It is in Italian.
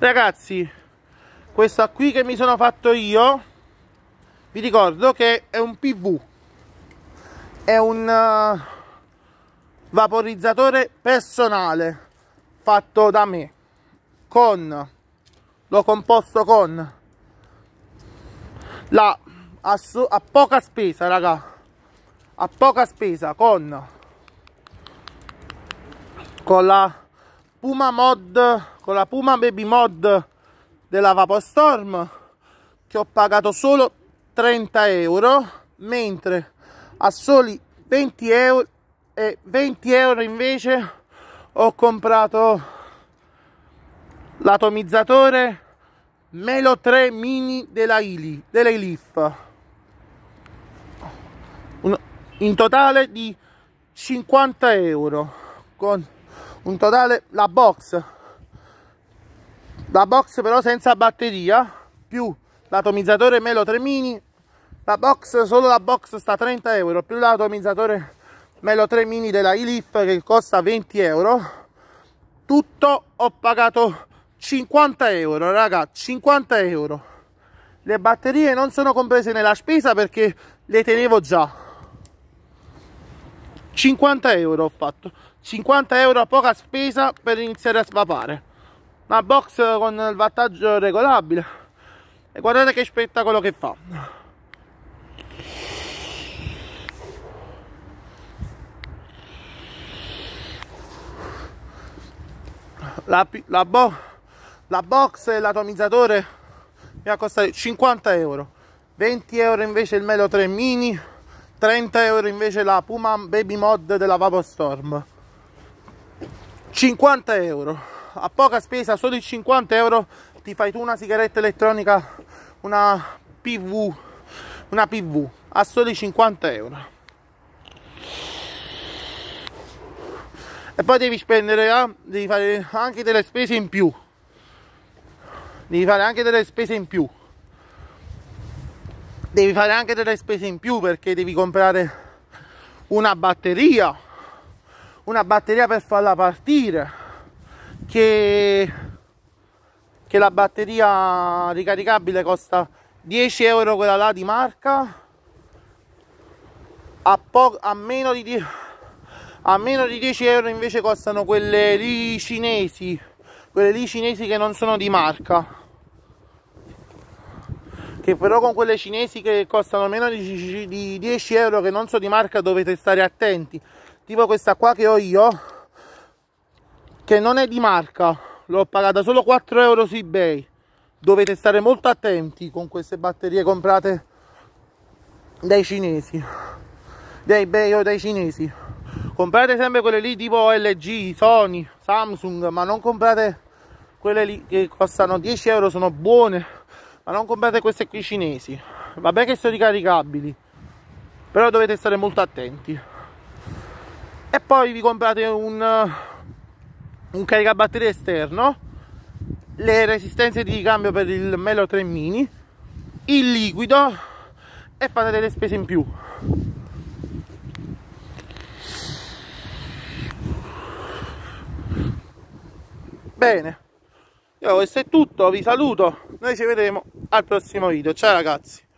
ragazzi questa qui che mi sono fatto io vi ricordo che è un pv è un uh, vaporizzatore personale fatto da me con l'ho composto con la a, su, a poca spesa raga a poca spesa con con la Puma Mod con la Puma Baby Mod della Vapostorm che ho pagato solo 30 euro mentre a soli 20 euro e 20 euro invece ho comprato l'atomizzatore Melo 3 mini della Ili, della Ilif in totale di 50 euro con un totale la box la box però senza batteria più l'atomizzatore Melo 3 mini la box solo la box sta 30 euro più l'atomizzatore Melo 3 mini della Ilif che costa 20 euro tutto ho pagato 50 euro raga 50 euro le batterie non sono comprese nella spesa perché le tenevo già 50 euro ho fatto 50 euro a poca spesa per iniziare a svapare una box con il wattaggio regolabile e guardate che spettacolo che fa la, la, bo la box e l'atomizzatore mi ha costato 50 euro 20 euro invece il Melo 3 mini 30 euro invece la Puma Baby Mod della Vaporstorm 50 euro a poca spesa solo i 50 euro ti fai tu una sigaretta elettronica una PV una PV a soli 50 euro e poi devi spendere eh? devi fare anche delle spese in più devi fare anche delle spese in più devi fare anche delle spese in più perché devi comprare una batteria una batteria per farla partire che, che la batteria ricaricabile costa 10 euro quella là di marca a, a meno di a meno di 10 euro invece costano quelle lì cinesi quelle lì cinesi che non sono di marca che però con quelle cinesi che costano meno di, 10 euro che non so di marca dovete stare attenti tipo questa qua che ho io che non è di marca l'ho pagata solo 4 euro su ebay dovete stare molto attenti con queste batterie comprate dai cinesi dai ebay o dai cinesi comprate sempre quelle lì tipo LG, Sony, Samsung ma non comprate quelle lì che costano 10 euro sono buone ma non comprate queste qui cinesi vabbè che sono ricaricabili però dovete stare molto attenti e poi vi comprate un, un caricabatterie esterno le resistenze di ricambio per il Melo 3 mini il liquido e fate delle spese in più bene io questo è tutto vi saluto noi ci vedremo al prossimo video ciao ragazzi